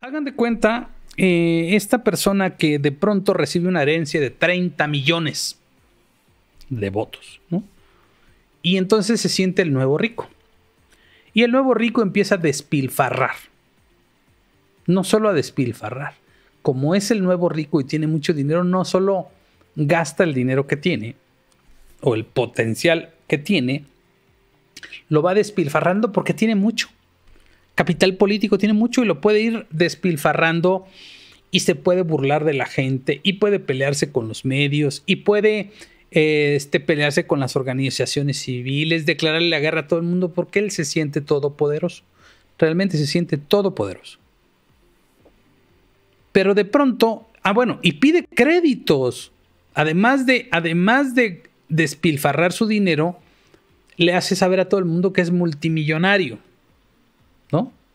Hagan de cuenta eh, esta persona que de pronto recibe una herencia de 30 millones de votos, Y entonces se siente el nuevo rico. Y el nuevo rico empieza a despilfarrar. No solo a despilfarrar. Como es el nuevo rico y tiene mucho dinero, no solo gasta el dinero que tiene o el potencial que tiene, lo va despilfarrando porque tiene mucho capital político, tiene mucho y lo puede ir despilfarrando y se puede burlar de la gente y puede pelearse con los medios y puede eh, este, pelearse con las organizaciones civiles, declararle la guerra a todo el mundo porque él se siente todopoderoso. Realmente se siente todopoderoso. Pero de pronto, ah bueno, y pide créditos. Además de, además de despilfarrar su dinero, le hace saber a todo el mundo que es multimillonario.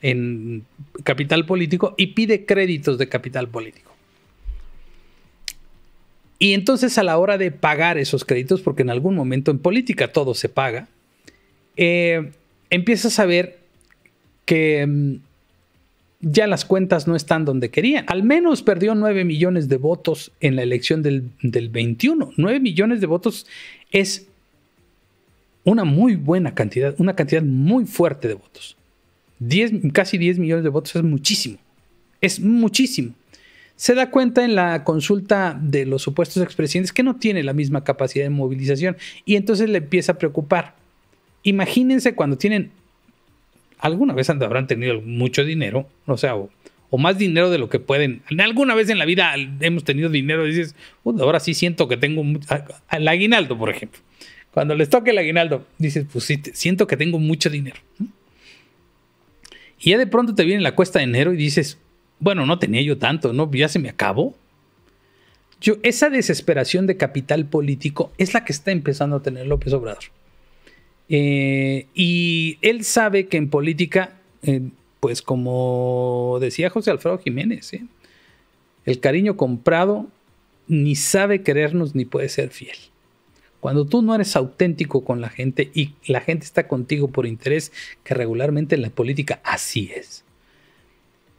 En capital político y pide créditos de capital político. Y entonces a la hora de pagar esos créditos, porque en algún momento en política todo se paga, eh, empiezas a ver que mm, ya las cuentas no están donde querían. Al menos perdió 9 millones de votos en la elección del, del 21. 9 millones de votos es una muy buena cantidad, una cantidad muy fuerte de votos casi 10 millones de votos es muchísimo. Es muchísimo. Se da cuenta en la consulta de los supuestos expresidentes que no tiene la misma capacidad de movilización y entonces le empieza a preocupar. Imagínense cuando tienen, alguna vez habrán tenido mucho dinero, o sea, o, más dinero de lo que pueden. Alguna vez en la vida hemos tenido dinero dices, ahora sí siento que tengo ah, Al aguinaldo, por ejemplo. Cuando les toque el aguinaldo, dices, pues sí, siento que tengo mucho dinero. Y ya de pronto te viene la cuesta de enero y dices, bueno, no tenía yo tanto, ¿no? Ya se me acabó. Yo, esa desesperación de capital político es la que está empezando a tener López Obrador. Eh, y él sabe que en política, eh, pues como decía José Alfredo Jiménez, ¿eh? el cariño comprado ni sabe querernos ni puede ser fiel. Cuando tú no eres auténtico con la gente y la gente está contigo por interés, que regularmente en la política así es,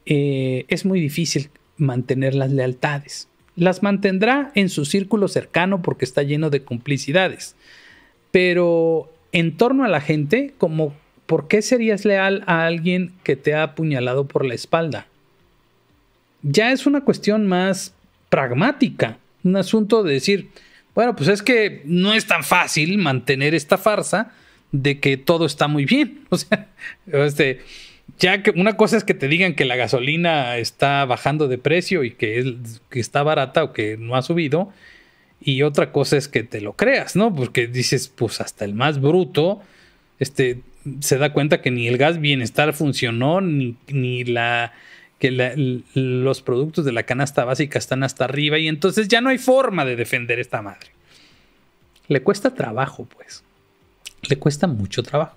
eh, es muy difícil mantener las lealtades. Las mantendrá en su círculo cercano porque está lleno de complicidades. Pero en torno a la gente, como, ¿por qué serías leal a alguien que te ha apuñalado por la espalda? Ya es una cuestión más pragmática, un asunto de decir, bueno, pues es que no es tan fácil mantener esta farsa de que todo está muy bien. O sea, este, ya que una cosa es que te digan que la gasolina está bajando de precio y que, es, que está barata o que no ha subido. Y otra cosa es que te lo creas, ¿no? Porque dices, pues hasta el más bruto este, se da cuenta que ni el gas bienestar funcionó, ni, ni la que los productos de la canasta básica están hasta arriba y entonces ya no hay forma de defender esta madre. Le cuesta trabajo, pues. Le cuesta mucho trabajo.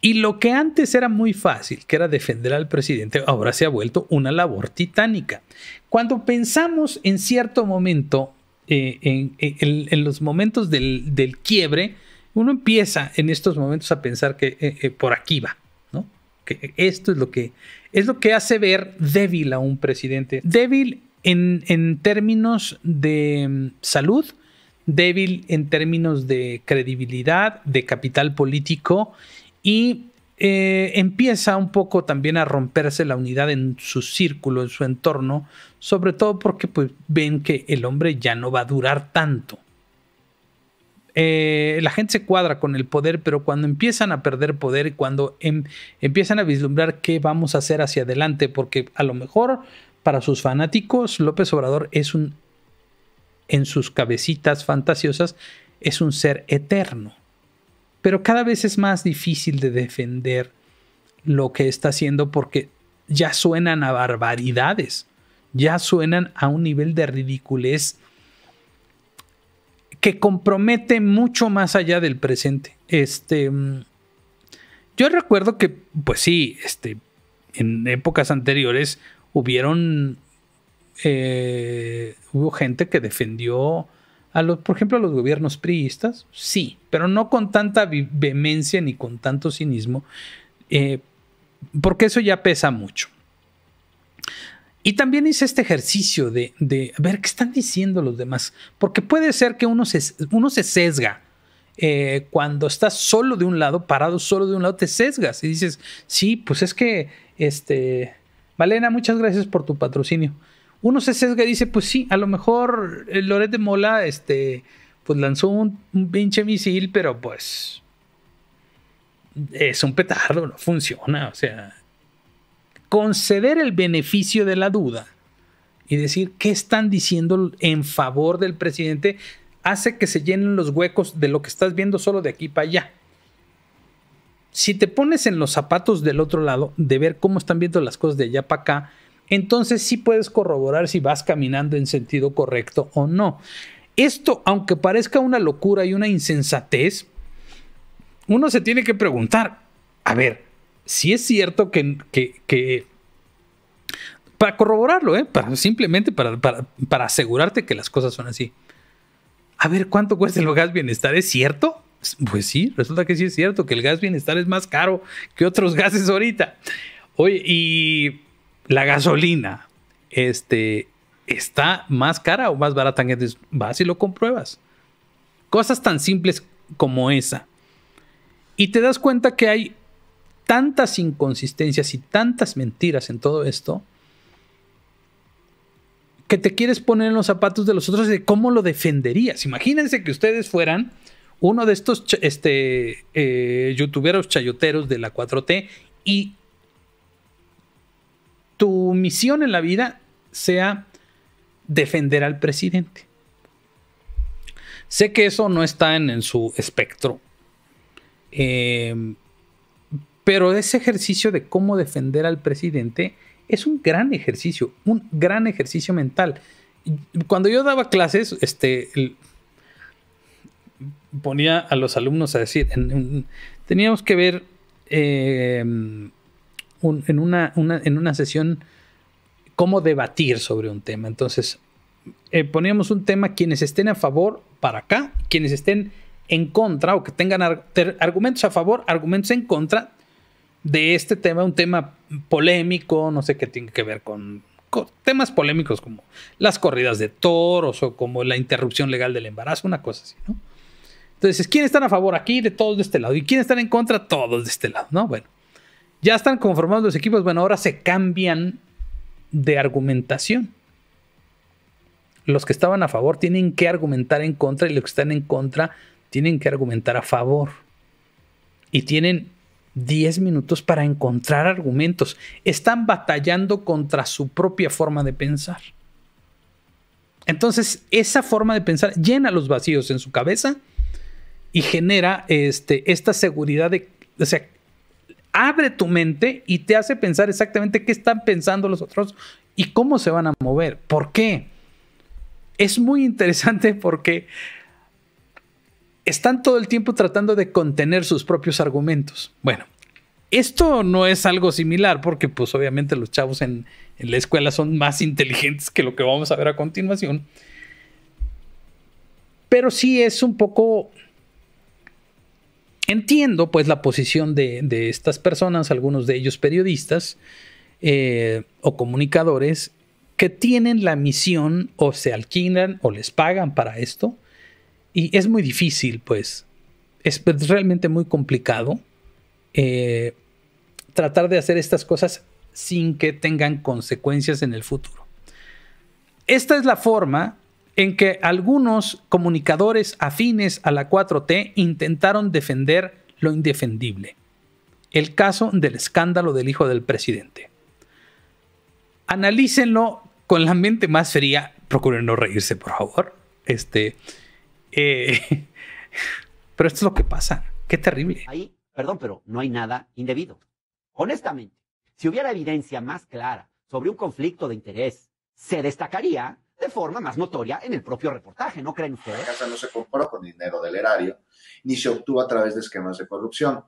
Y lo que antes era muy fácil, que era defender al presidente, ahora se ha vuelto una labor titánica. Cuando pensamos en cierto momento, eh, en, los momentos del, quiebre, uno empieza en estos momentos a pensar que eh, eh, por aquí va esto es lo que es lo que hace ver débil a un presidente. Débil en, términos de mm, salud, débil en términos de credibilidad, de capital político y eh, empieza un poco también a romperse la unidad en su círculo, en su entorno, sobre todo porque pues, ven que el hombre ya no va a durar tanto. Eh, la gente se cuadra con el poder, pero cuando empiezan a perder poder y cuando em, empiezan a vislumbrar qué vamos a hacer hacia adelante, porque a lo mejor para sus fanáticos López Obrador es un, en sus cabecitas fantasiosas, es un ser eterno. Pero cada vez es más difícil de defender lo que está haciendo porque ya suenan a barbaridades, ya suenan a un nivel de ridiculez compromete mucho más allá del presente. Este, mm, yo recuerdo que, pues sí, este, en épocas anteriores hubieron, eh, hubo gente que defendió a los, por ejemplo, a los gobiernos priistas, sí, pero no con tanta vehemencia ni con tanto cinismo, eh, porque eso ya pesa mucho. Y también hice este ejercicio de, ver qué están diciendo los demás, porque puede ser que uno se, uno se sesga. Eh, cuando estás solo de un lado, parado solo de un lado, te sesgas y dices, sí, pues es que, este, Valena, muchas gracias por tu patrocinio. Uno se sesga y dice, pues sí, a lo mejor Loret de Mola, este, pues lanzó un, un pinche misil, pero pues es un petardo, no funciona, o sea, conceder el beneficio de la duda y decir qué están diciendo en favor del presidente hace que se llenen los huecos de lo que estás viendo solo de aquí para allá. Si te pones en los zapatos del otro lado de ver cómo están viendo las cosas de allá para acá, entonces sí puedes corroborar si vas caminando en sentido correcto o no. Esto, aunque parezca una locura y una insensatez, uno se tiene que preguntar, a ver, si es cierto que, para corroborarlo, ¿eh? simplemente para, asegurarte que las cosas son así. A ver, ¿cuánto cuesta el gas bienestar? ¿Es cierto? Pues sí, resulta que sí es cierto, que el gas bienestar es más caro que otros gases ahorita. Oye, y la gasolina, este, ¿está más cara o más barata? vas y lo compruebas. Cosas tan simples como esa. Y te das cuenta que hay tantas inconsistencias y tantas mentiras en todo esto que te quieres poner en los zapatos de los otros de cómo lo defenderías. Imagínense que ustedes fueran uno de estos este, eh, youtuberos chayoteros de la 4T y tu misión en la vida sea defender al presidente. Sé que eso no está en, en su espectro. Em, pero ese ejercicio de cómo defender al presidente es un gran ejercicio, un gran ejercicio mental. Cuando yo daba clases, este, ponía a los alumnos a decir, teníamos que ver em, en, una, sesión cómo debatir sobre un tema. Entonces, eh, poníamos un tema, quienes estén a favor, para acá, quienes estén en contra o que tengan argumentos a favor, argumentos en contra, de este tema, un tema polémico, no sé qué tiene que ver con, temas polémicos como las corridas de toros o como la interrupción legal del embarazo, una cosa así, ¿no? Entonces, ¿quiénes están a favor aquí? De todos de este lado. ¿Y quiénes están en contra? Todos de este lado, ¿no? Bueno, ya están conformados los equipos, bueno, ahora se cambian de argumentación. Los que estaban a favor tienen que argumentar en contra y los que están en contra tienen que argumentar a favor. Y tienen 10 minutos para encontrar argumentos. Están batallando contra su propia forma de pensar. Entonces, esa forma de pensar llena los vacíos en su cabeza y genera este, esta seguridad de, o sea, abre tu mente y te hace pensar exactamente qué están pensando los otros y cómo se van a mover. ¿Por qué? Es muy interesante porque están todo el tiempo tratando de contener sus propios argumentos. Bueno, esto no es algo similar porque pues obviamente los chavos en, la escuela son más inteligentes que lo que vamos a ver a continuación. Pero sí es un poco... Entiendo pues la posición de, estas personas, algunos de ellos periodistas eh, o comunicadores, que tienen la misión o se alquilan o les pagan para esto, y es muy difícil, pues. Es pues, realmente muy complicado eh, tratar de hacer estas cosas sin que tengan consecuencias en el futuro. Esta es la forma en que algunos comunicadores afines a la 4T intentaron defender lo indefendible. El caso del escándalo del hijo del presidente. Analícenlo con la mente más fría. Procuren no reírse, por favor. Este, pero esto es lo que pasa. Qué terrible. Ahí, perdón, pero no hay nada indebido. Honestamente, si hubiera evidencia más clara sobre un conflicto de interés, se destacaría de forma más notoria en el propio reportaje, ¿no creen ustedes? La casa no se compró con dinero del erario, ni se obtuvo a través de esquemas de corrupción.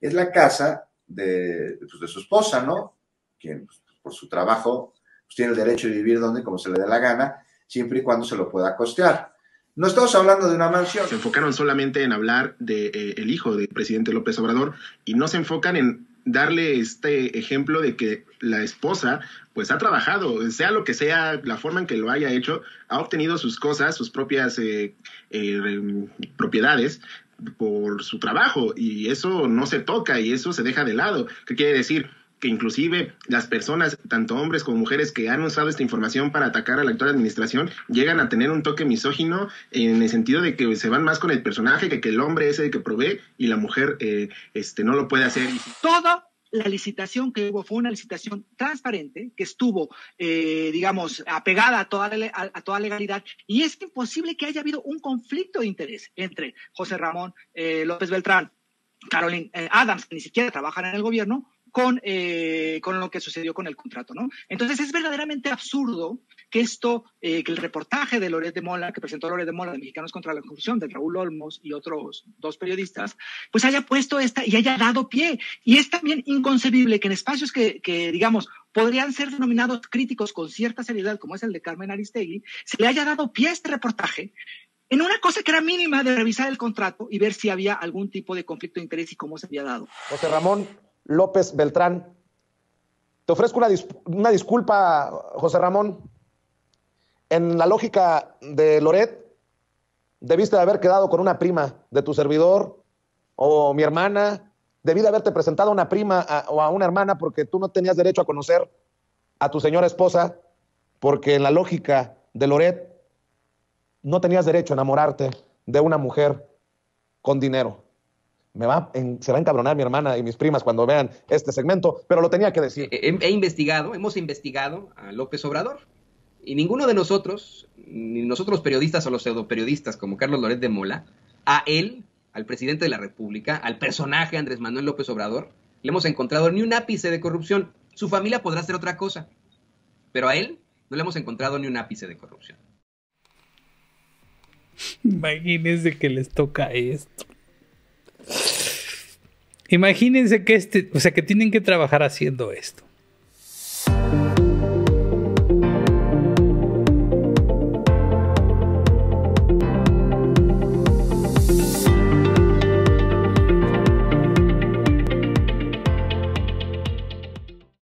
Es la casa de, pues, su esposa, ¿no? Quien, pues, por su trabajo, pues, tiene el derecho de vivir donde como se le dé la gana, siempre y cuando se lo pueda costear. No estamos hablando de una mansión. Se enfocaron solamente en hablar del de, eh, hijo del presidente López Obrador y no se enfocan en darle este ejemplo de que la esposa pues ha trabajado, sea lo que sea, la forma en que lo haya hecho, ha obtenido sus cosas, sus propias eh, eh, propiedades por su trabajo y eso no se toca y eso se deja de lado. ¿Qué quiere decir? que inclusive las personas, tanto hombres como mujeres, que han usado esta información para atacar a la actual administración, llegan a tener un toque misógino en el sentido de que se van más con el personaje que, que el hombre es el que provee y la mujer eh, este, no lo puede hacer. Toda la licitación que hubo fue una licitación transparente, que estuvo, eh, digamos, apegada a toda, a, toda legalidad, y es imposible que haya habido un conflicto de interés entre José Ramón eh, López Beltrán, Caroline Adams, que ni siquiera trabajan en el gobierno, con, eh, con lo que sucedió con el contrato, ¿no? Entonces es verdaderamente absurdo que esto, eh, que el reportaje de Loret de Mola, que presentó Loret de Mola de Mexicanos contra la Corrupción, de Raúl Olmos y otros dos periodistas, pues haya puesto esta y haya dado pie. Y es también inconcebible que en espacios que, que digamos, podrían ser denominados críticos con cierta seriedad, como es el de Carmen Aristegui, se le haya dado pie a este reportaje en una cosa que era mínima de revisar el contrato y ver si había algún tipo de conflicto de interés y cómo se había dado. José Ramón, López Beltrán. Te ofrezco una, disculpa, José Ramón. En la lógica de Loret, debiste de haber quedado con una prima de tu servidor o mi hermana. Debí de haberte presentado a una prima o a una hermana porque tú no tenías derecho a conocer a tu señora esposa, porque en la lógica de Loret no tenías derecho a enamorarte de una mujer con dinero me va se va a encabronar mi hermana y mis primas cuando vean este segmento, pero lo tenía que decir. He, investigado, hemos investigado a López Obrador. Y ninguno de nosotros, ni nosotros periodistas o los pseudoperiodistas como Carlos Loret de Mola, a él, al presidente de la República, al personaje Andrés Manuel López Obrador, le hemos encontrado ni un ápice de corrupción. Su familia podrá hacer otra cosa, pero a él no le hemos encontrado ni un ápice de corrupción. Imagínense que les toca esto. Imagínense que este, o sea, que tienen que trabajar haciendo esto.